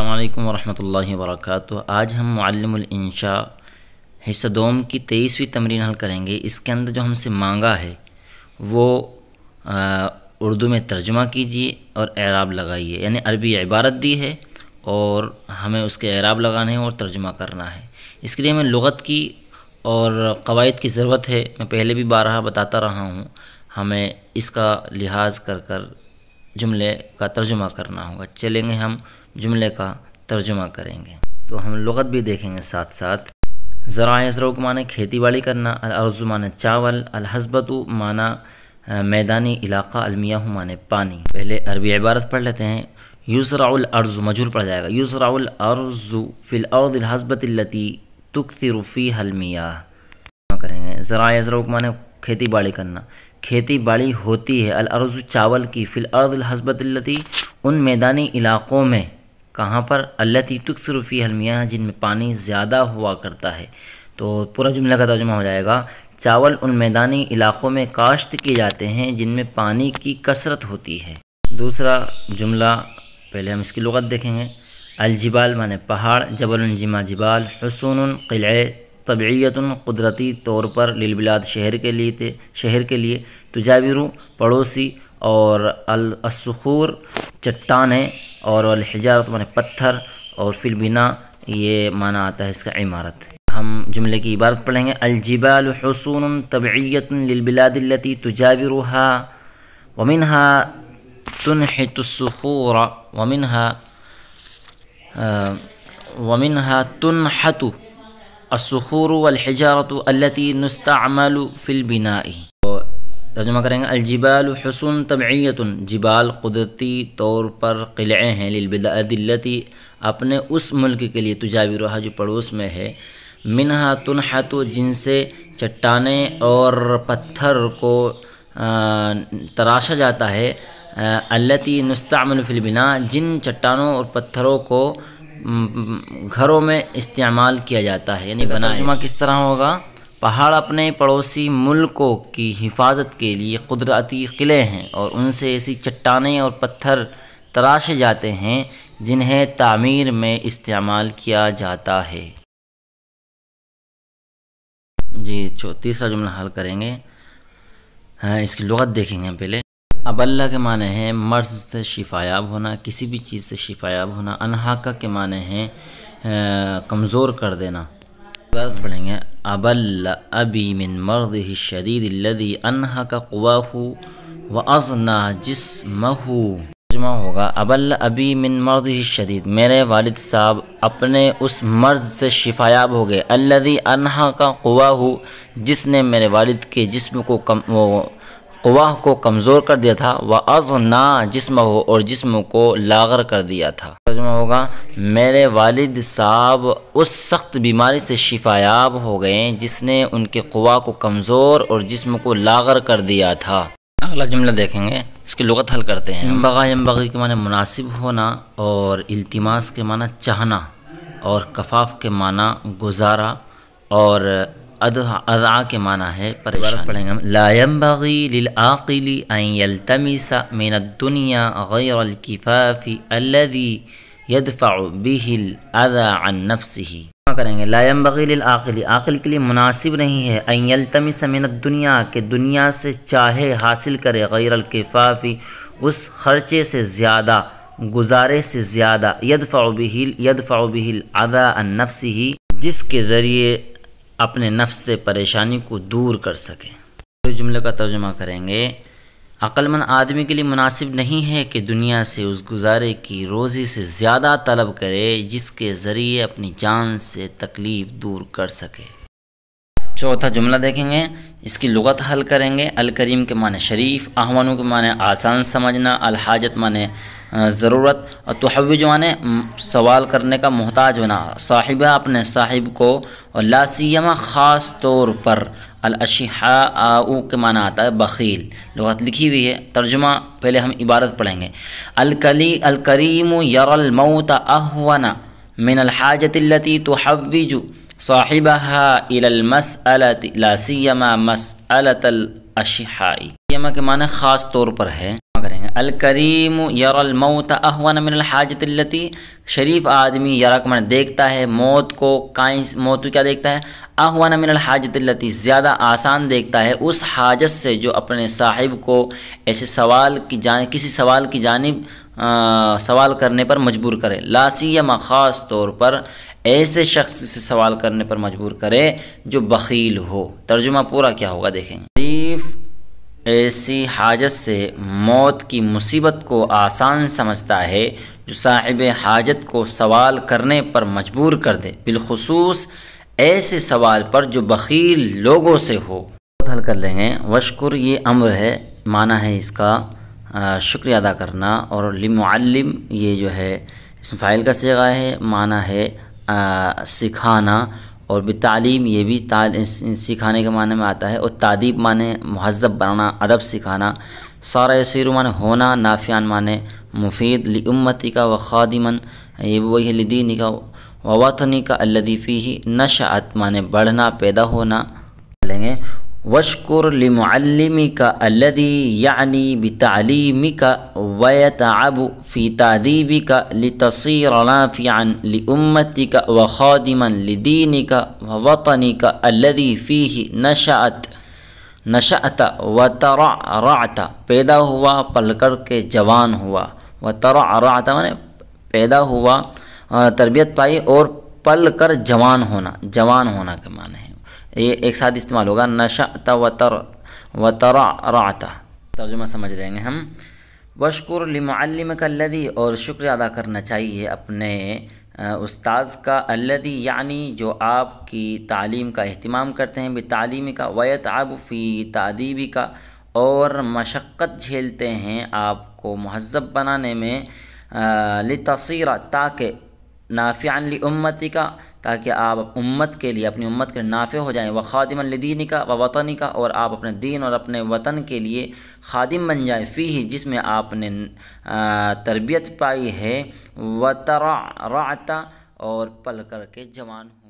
अल्लाम वरहमल वर्क आज हम मालमशा हिस्सा दोम की तेईसवीं तमरीन हल करेंगे इसके अंदर जो हमसे मांगा है वो आ, उर्दू में तर्जमा कीजिए और एराब लगाइए यानी अरबी इबारत दी है और हमें उसके एराब लगाने हैं और तर्जमा करना है इसके लिए हमें लगत की और कवायद की ज़रूरत है मैं पहले भी बारह बताता रहा हूँ हमें इसका लिहाज कर कर जुमले का तर्जुमा करना होगा चलेंगे हम जुमले का तर्जुमा करेंगे तो हम लगत भी देखेंगे साथ साथ ज़रा इसरो माने खेती बाड़ी करना अलर्ज़ु माना चावल अलहसबत माना मैदानी इलाका अलमिया माने पानी पहले अरबी इबारत पढ़ लेते हैं यूसराउलर्ज़ मजूर पड़ जाएगा यूसराउलर्ज़ तुख तुकसी रूफ़ी हलमिया करेंगे ज़रा इसरो माने खेती बाड़ी करना खेती बाड़ी होती है अलरजु चावल की फ़िल अर्द उन मैदानी इलाक़ों में कहाँ पर अल्लती तकसरफ़ी हलमिया जिनमें पानी ज़्यादा हुआ करता है तो पूरा जुमला का तर्जुमा हो जाएगा चावल उन मैदानी इलाक़ों में काश्त किए जाते हैं जिनमें पानी की कसरत होती है दूसरा जुमला पहले हम इसकी लगत देखेंगे अलजिबाल माने पहाड़ जबल जिमा जिबाल हसून क़िले तबीयत कुदरती तौर पर लिलबिलाद शहर के लिए थे शहर के लिए तुजाविरों तो पड़ोसी और अलसखूर चट्टान है और अलहजारत मान पत्थर और फिर बिना ये माना आता है इसका इमारत हम जुमले की इबारत पढ़ेंगे अलजिबाल हसून तबीयत लिलबिलादलती वमिन हा वमिन हा तुन हतु असखूर वलहजारत अलती नस्तमल फ़िलबिनाई तो तर्जुमा करेंगे अलजिबाल हसन तबीयतन जिबाल कुदरती तौर पर क़िले हैं लिलबिलती अपने उस मुल्क के लिए तुजाविरहा जो पड़ोस में है मिनहा तुनहत जिनसे चट्टाने और पत्थर को तराशा जाता है अल्लती नस्तामल फिलबिना जिन चट्टानों और पत्थरों को घरों में इस्तेमाल किया जाता है यानी बनाया किस तरह होगा पहाड़ अपने पड़ोसी मुल्कों की हिफाजत के लिए कुदरती क़िले हैं और उनसे ऐसी चट्टाने और पत्थर तराशे जाते हैं जिन्हें तामीर में इस्तेमाल किया जाता है जी तीसरा जुमला हल करेंगे हाँ इसकी लगत देखेंगे पहले अल्लाह के माने हैं मर्ज से शिफायाब होना किसी भी चीज़ से शिफायाब होना अनहाका के माने हैं कमज़ोर कर देना गलत पढ़ेंगे अब अबी मिन मर्द ही शदीद लदी अनहा का कुआहू व अजना जिसमहू तर्जमा होगा अबल अबी मिन मर्द ही शदीद मेरे वालिद साहब अपने उस मर्ज से शिफायाब हो गए अल्लदी अनहा का कुआ हो जिसने मेरे वालिद के जिस्म को कम वो कुवाह को कमज़ोर कर दिया था व अजना जिसम हो और जिसम को लागर कर दिया था तर्जमा होगा मेरे वालिद साहब उस सख्त बीमारी से शिफायाब हो गए जिसने उनके कुवा को कमज़ोर और जिसम को लागर कर दिया था अगला जुमला देखेंगे इसकी लगत हल करते हैं यम्बगा हम्म। बगी के माना मुनासिब होना और अल्तमास के माना चाहना और कफाफ के माना गुजारा और अदा के माना है परेशान पढ़ेंगे लायम बगी लिलआली मीनत दुनिया गैर किफ़ाफ़ी अल्लदी यदफ़ा बिहिल अदा अन ही करेंगे लायम बगील आखिली आकिल के लिए मुनासिब नहीं है अयलतमी समिन दुनिया के दुनिया से चाहे हासिल करे गैर अलकफ़ाफ़ी उस खर्चे से ज़्यादा गुजारे से ज़्यादा यदफ़ा बिहिल यदफ़ा बिहिल अदा नफसी ही जिसके ज़रिए अपने नफ्स से परेशानी को दूर कर सकें तो जुमले का तर्जुमा करेंगे अक्लमंद आदमी के लिए मुनासिब नहीं है कि दुनिया से उस गुजारे की रोज़ी से ज़्यादा तलब करे जिसके ज़रिए अपनी जान से तकलीफ़ दूर कर सके चौथा जुमला देखेंगे इसकी लगत हल करेंगे अल करीम के माने शरीफ आहवानों के माने आसान समझना अल हाजत माने ज़रूरत और जो माने सवाल करने का मोहताज होना साहिबा अपने साहिब को और लासीमा ख़ास तौर पर अलशिहाऊ के माना आता है बखील लगत लिखी हुई है तर्जुमा पहले हम इबारत पढ़ेंगे अलकली अलकरीम यरल मऊत अहवाना मिन अलहाजतलती तो हवीजु साहिबहा इलमसलत लासीमा मसलतलशाई यमा के माना ख़ास तौर पर है करेंगे अलकरीम यरमौत अहवन मिन अलहाजतलती शरीफ आदमी यरक मन देखता है मौत को काइंस मौत को क्या देखता है अहवन मिन अलहाजतलती ज़्यादा आसान देखता है उस हाजत से जो अपने साहिब को ऐसे सवाल की जान किसी सवाल की जानब आ, सवाल करने पर मजबूर करे लासीम ख़ास तौर पर ऐसे शख्स से सवाल करने पर मजबूर करे जो बखील हो तर्जुमा पूरा क्या होगा देखेंगे शरीफ ऐसी हाजत से मौत की मुसीबत को आसान समझता है जो साहिब हाजत को सवाल करने पर मजबूर कर दे बिलखसूस ऐसे सवाल पर जो बखील लोगों से हो हल कर लेंगे वशकुर ये अम्र है माना है इसका शुक्रिया अदा करना और लिमल्लम ये जो है इस फ़ाइल का सेगा है माना है आ, सिखाना और भी तालीम ये भी ताल सिखाने के माने में आता है और तादीब माने महजब बनाना अदब सिखाना सारा सिर माने होना नाफियान माने मुफीद उम्मती का व खादिमन ये वही है लदीनी का वतनी का लदीफ़ी ही नशात माने बढ़ना पैदा होना लेंगे वशकुर लिमअलिमी का अल्लदी यानी बतालीमी का वयतब फ़ी तदीबी का लतसरफ़ियान लम्मती का वखादिमन लदीनी का वतनी का अलदी फ़ी नशात नशात व तराता पैदा हुआ पलकर के जवान हुआ व तराता मैंने पैदा हुआ तरबियत पाई और पल कर जवान होना जवान होना के माने ये एक साथ इस्तेमाल होगा नशा तर व तरा राता तर्जुमा समझ रहे हैं हम वशकुर लिमालम का लदी और शुक्र अदा करना चाहिए अपने उस्ताद का अल्लदी यानी जो आपकी तालीम का अहतमाम करते हैं भी तालीम का वयत आबफ़ी तदीबी का और मशक्क़त झेलते हैं आपको महजब बनाने में लसरा ताकि नाफ़ियान उम्मती का ताकि आप उम्मत के लिए अपनी उम्मत के नाफे हो जाएँ व खादिमदीन का व वतनी का और आप अपने दीन और अपने वतन के लिए खादिम बन जाए फ़ी ही जिसमें आपने तरबियत पाई है व तराता और पल करके जवान